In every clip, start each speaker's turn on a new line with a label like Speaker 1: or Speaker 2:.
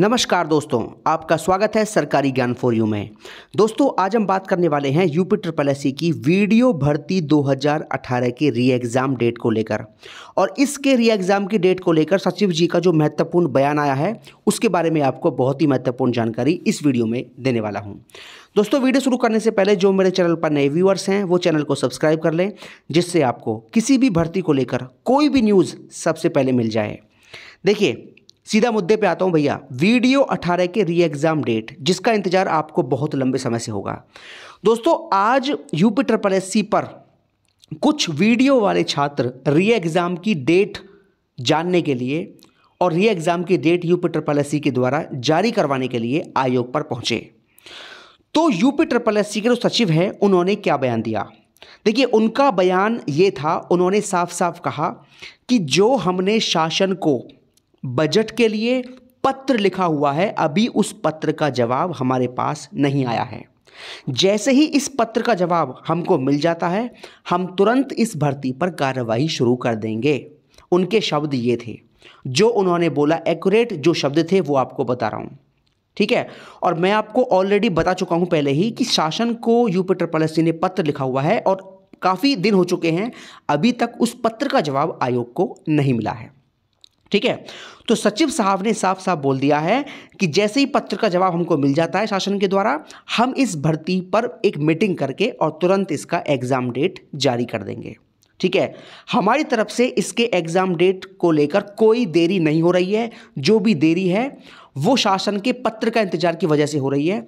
Speaker 1: नमस्कार दोस्तों आपका स्वागत है सरकारी ज्ञान फॉर यू में दोस्तों आज हम बात करने वाले हैं यूपी ट्रिपल एस की वीडियो भर्ती 2018 के री एग्ज़ाम डेट को लेकर और इसके री एग्ज़ाम की डेट को लेकर सचिव जी का जो महत्वपूर्ण बयान आया है उसके बारे में आपको बहुत ही महत्वपूर्ण जानकारी इस वीडियो में देने वाला हूँ दोस्तों वीडियो शुरू करने से पहले जो मेरे चैनल पर नए व्यूअर्स हैं वो चैनल को सब्सक्राइब कर लें जिससे आपको किसी भी भर्ती को लेकर कोई भी न्यूज़ सबसे पहले मिल जाए देखिए सीधा मुद्दे पे आता हूँ भैया वीडियो 18 के री एग्ज़ाम डेट जिसका इंतज़ार आपको बहुत लंबे समय से होगा दोस्तों आज यूपी ट्रिपल एस पर कुछ वीडियो वाले छात्र री एग्ज़ाम की डेट जानने के लिए और री एग्ज़ाम की डेट यूपी ट्रिपल एस के द्वारा जारी करवाने के लिए आयोग पर पहुंचे तो यूपी ट्रिपल एस के जो सचिव हैं उन्होंने क्या बयान दिया देखिए उनका बयान ये था उन्होंने साफ साफ कहा कि जो हमने शासन को बजट के लिए पत्र लिखा हुआ है अभी उस पत्र का जवाब हमारे पास नहीं आया है जैसे ही इस पत्र का जवाब हमको मिल जाता है हम तुरंत इस भर्ती पर कार्रवाई शुरू कर देंगे उनके शब्द ये थे जो उन्होंने बोला एक्यूरेट जो शब्द थे वो आपको बता रहा हूँ ठीक है और मैं आपको ऑलरेडी बता चुका हूँ पहले ही कि शासन को यूपिटर पॉलिसी ने पत्र लिखा हुआ है और काफ़ी दिन हो चुके हैं अभी तक उस पत्र का जवाब आयोग को नहीं मिला है ठीक है तो सचिव साहब ने साफ साफ बोल दिया है कि जैसे ही पत्र का जवाब हमको मिल जाता है शासन के द्वारा हम इस भर्ती पर एक मीटिंग करके और तुरंत इसका एग्ज़ाम डेट जारी कर देंगे ठीक है हमारी तरफ से इसके एग्ज़ाम डेट को लेकर कोई देरी नहीं हो रही है जो भी देरी है वो शासन के पत्र का इंतजार की वजह से हो रही है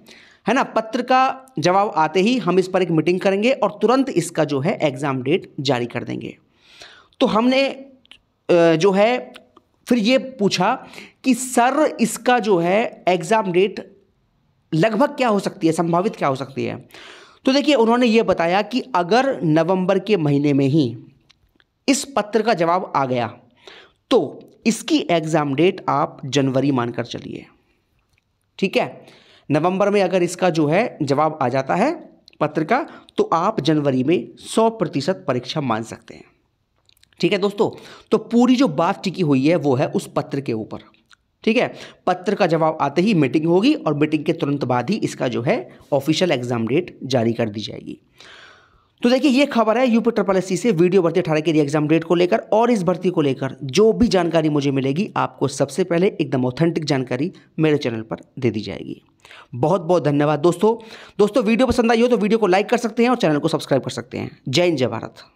Speaker 1: है ना पत्र का जवाब आते ही हम इस पर एक मीटिंग करेंगे और तुरंत इसका जो है एग्ज़ाम डेट जारी कर देंगे तो हमने जो है फिर ये पूछा कि सर इसका जो है एग्ज़ाम डेट लगभग क्या हो सकती है संभावित क्या हो सकती है तो देखिए उन्होंने ये बताया कि अगर नवंबर के महीने में ही इस पत्र का जवाब आ गया तो इसकी एग्ज़ाम डेट आप जनवरी मानकर चलिए ठीक है नवंबर में अगर इसका जो है जवाब आ जाता है पत्र का तो आप जनवरी में 100 प्रतिशत परीक्षा मान सकते हैं ठीक है दोस्तों तो पूरी जो बात टिकी हुई है वो है उस पत्र के ऊपर ठीक है पत्र का जवाब आते ही मीटिंग होगी और मीटिंग के तुरंत बाद ही इसका जो है ऑफिशियल एग्जाम डेट जारी कर दी जाएगी तो देखिए ये खबर है यूपी ट्रिपल एस से वीडियो भर्ती अठारह के लिए एग्जाम डेट को लेकर और इस भर्ती को लेकर जो भी जानकारी मुझे मिलेगी आपको सबसे पहले एकदम ऑथेंटिक जानकारी मेरे चैनल पर दे दी जाएगी बहुत बहुत धन्यवाद दोस्तों दोस्तों वीडियो पसंद आई हो तो वीडियो को लाइक कर सकते हैं और चैनल को सब्सक्राइब कर सकते हैं जय हिंद जय भारत